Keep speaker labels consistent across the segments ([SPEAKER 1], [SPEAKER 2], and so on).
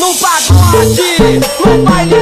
[SPEAKER 1] no pagode No baile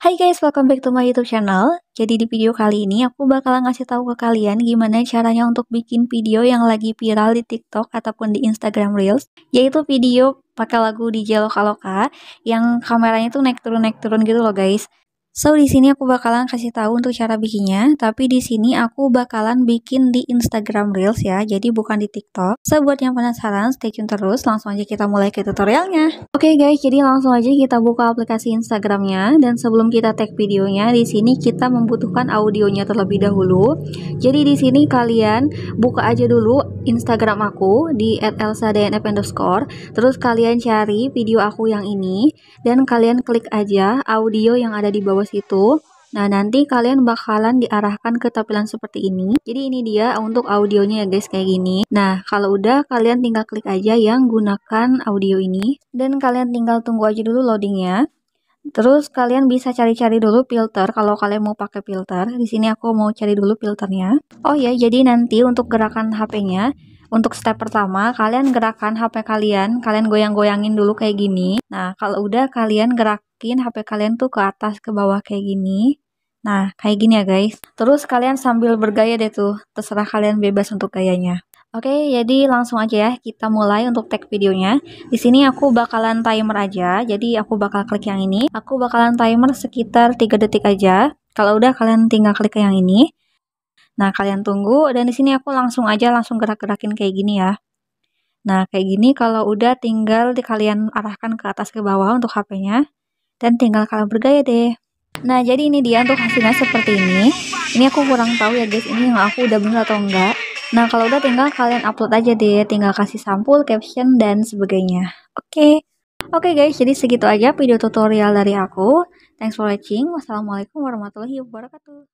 [SPEAKER 1] Hai guys, welcome back to my YouTube channel. Jadi di video kali ini aku bakalan ngasih tahu ke kalian gimana caranya untuk bikin video yang lagi viral di TikTok ataupun di Instagram Reels, yaitu video pakai lagu DJ Loka Loka yang kameranya tuh naik turun naik turun gitu loh guys. So di sini aku bakalan kasih tahu untuk cara bikinnya, tapi di sini aku bakalan bikin di Instagram Reels ya, jadi bukan di TikTok. So buat yang penasaran, stay tune terus, langsung aja kita mulai ke tutorialnya. Oke okay guys, jadi langsung aja kita buka aplikasi Instagramnya dan sebelum kita tag videonya, di sini kita membutuhkan audionya terlebih dahulu. Jadi di sini kalian buka aja dulu Instagram aku di @elsa_dnf underscore, terus kalian cari video aku yang ini dan kalian klik aja audio yang ada di bawah bagus itu. Nah, nanti kalian bakalan diarahkan ke tampilan seperti ini. Jadi ini dia untuk audionya ya guys, kayak gini. Nah, kalau udah kalian tinggal klik aja yang gunakan audio ini. Dan kalian tinggal tunggu aja dulu loadingnya. Terus kalian bisa cari-cari dulu filter kalau kalian mau pakai filter. Di sini aku mau cari dulu filternya. Oh ya, jadi nanti untuk gerakan HP-nya, untuk step pertama kalian gerakan HP kalian, kalian goyang-goyangin dulu kayak gini. Nah, kalau udah kalian gerak masukin HP kalian tuh ke atas ke bawah kayak gini. Nah, kayak gini ya guys. Terus kalian sambil bergaya deh tuh, terserah kalian bebas untuk gayanya. Oke, jadi langsung aja ya kita mulai untuk tag videonya. Di sini aku bakalan timer aja, jadi aku bakal klik yang ini. Aku bakalan timer sekitar 3 detik aja. Kalau udah kalian tinggal klik yang ini. Nah, kalian tunggu dan di sini aku langsung aja langsung gerak-gerakin kayak gini ya. Nah, kayak gini kalau udah tinggal di kalian arahkan ke atas ke bawah untuk HP-nya dan tinggal kalian bergaya deh nah jadi ini dia untuk hasilnya seperti ini ini aku kurang tahu ya guys ini yang aku udah bener atau enggak nah kalau udah tinggal kalian upload aja deh tinggal kasih sampul caption dan sebagainya oke okay. oke okay guys jadi segitu aja video tutorial dari aku thanks for watching wassalamualaikum warahmatullahi wabarakatuh